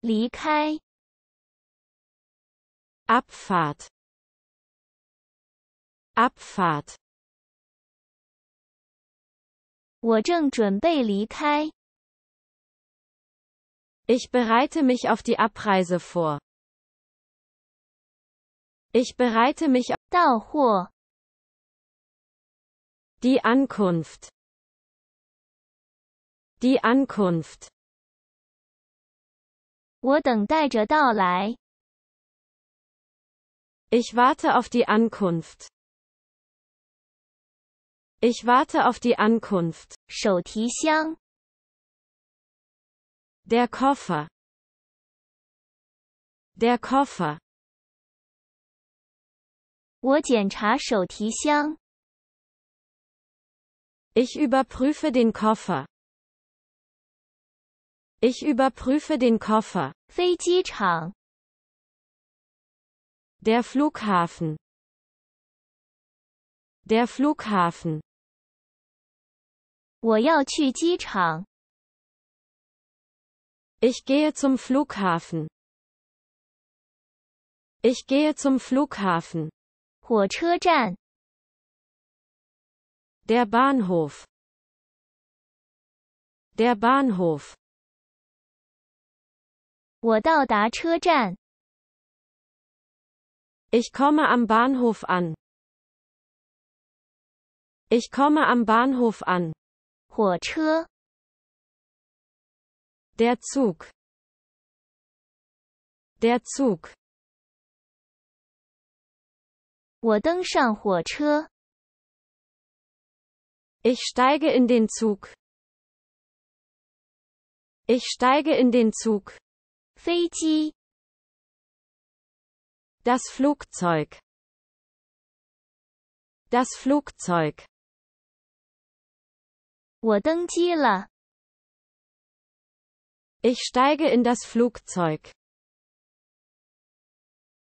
离开 Abfahrt Abfahrt 我正准备离开 Ich bereite mich auf die Abreise vor. Ich bereite mich auf 到货 die Ankunft. Die Ankunft. 我等待着到来。Ich warte auf die Ankunft. Ich warte auf die Ankunft. 手提箱 Der Koffer. Der Koffer. Ich überprüfe den Koffer. Ich überprüfe den Koffer. Der Flughafen. Der Flughafen. Ich gehe zum Flughafen. Ich gehe zum Flughafen. Der Bahnhof. Der Bahnhof. Ich komme am Bahnhof an. Ich komme am Bahnhof an. 火车 Der Zug. Der Zug. Ich steige in den Zug. Ich steige in den Zug. 飞机 das Flugzeug das Flugzeug 我登机了 ich steige in das Flugzeug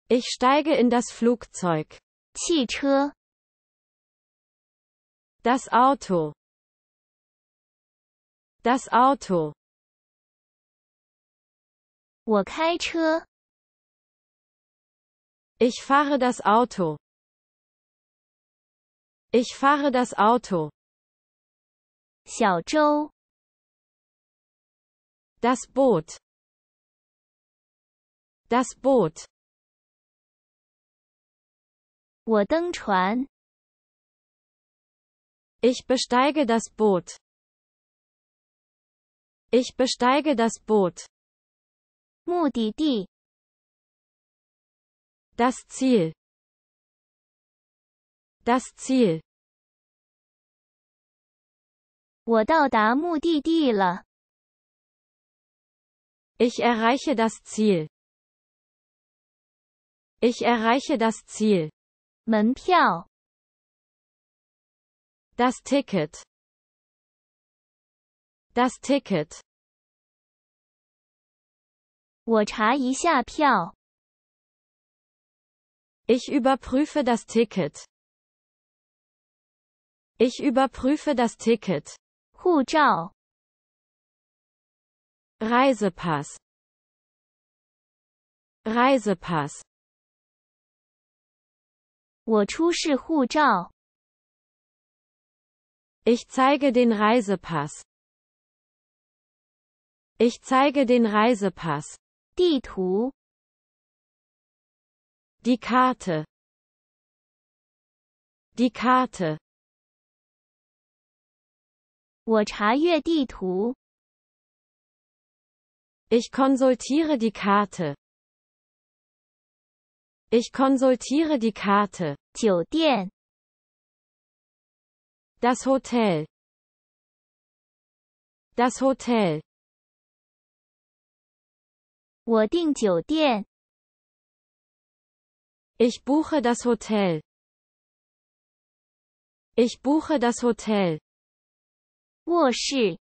ich steige in das Flugzeug 汽车 das Auto das Auto 我开车 Ich fahre das Auto. Ich fahre das Auto. Das Boot. Das Boot. 我登船 Ich besteige das Boot. Ich besteige das Boot. 目的地 das Ziel das Ziel 我到达目的地了 ich erreiche das Ziel ich erreiche das Ziel 门票 das Ticket das Ticket ich überprüfe das Ticket. Ich überprüfe das Ticket. 护照 Reisepass. Reisepass. Ich zeige den Reisepass. Ich zeige den Reisepass. 地图 die Karte die Karte 我查阅地图 ich konsultiere die Karte ich konsultiere die Karte 酒店 das Hotel das Hotel 我订酒店。Ich buche das Hotel. Ich buche das Hotel. 卧室。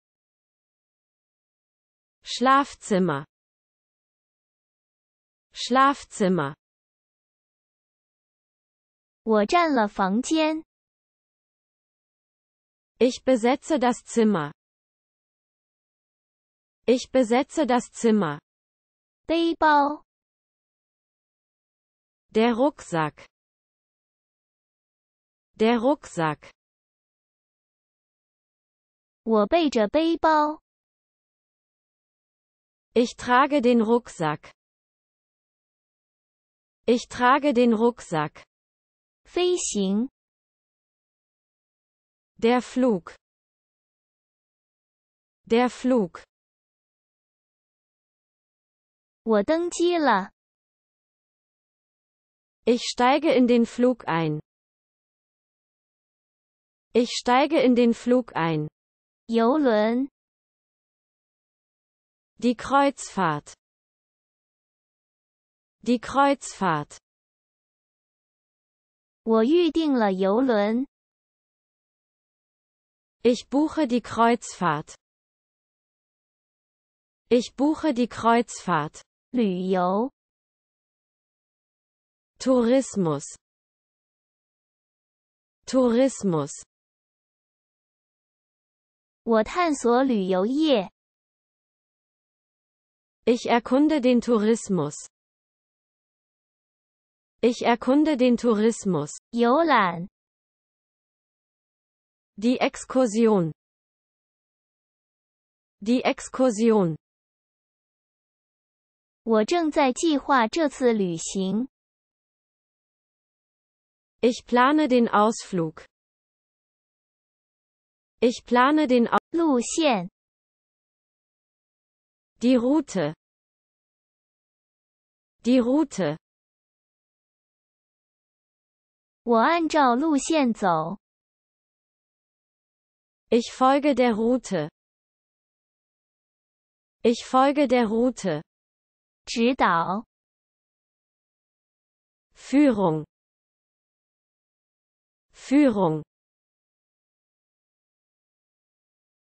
Schlafzimmer. Schlafzimmer. 我占了房间。Ich besetze das Zimmer. Ich besetze das Zimmer. Der Rucksack der Rucksack 我背着背包 ich trage den Rucksack ich trage den Rucksack 飞行 der Flug der Flug ich steige in den Flug ein. Ich steige in den Flug ein. Die Kreuzfahrt. Die Kreuzfahrt. Ich buche die Kreuzfahrt. Ich buche die Kreuzfahrt. 旅游 Tourismus Tourismus 我探索旅游业 Ich erkunde den Tourismus Ich erkunde den Tourismus 游览 Die Exkursion Die Exkursion 我正在计划这次旅行。Ich plane den Ausflug. Ich plane den a u f l u 路线。Die Route. Die Route. 我按照路线走。Ich folge der Route. Ich folge der Route. 指导 Führung Führung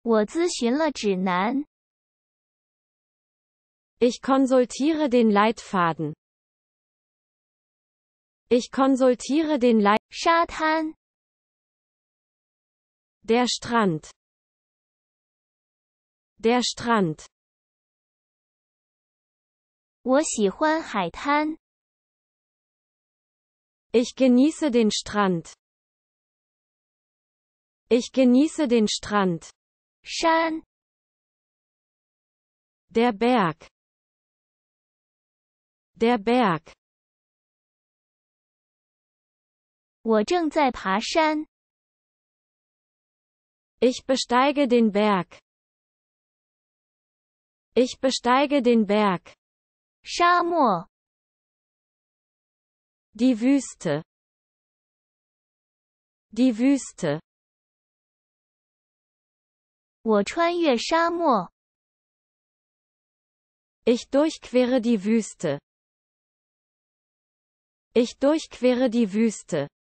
我咨询了指南 Ich konsultiere den Leitfaden Ich konsultiere den Leit 沙滩 Der Strand Der Strand 我喜欢海滩. Ich genieße den Strand. Ich genieße den Strand. 山 Der Berg. Der Berg. 我正在爬山. Ich besteige den Berg. Ich besteige den Berg. 沙漠 die Wüste die Wüste 我穿越沙漠 ich durchquere die Wüste ich durchquere die Wüste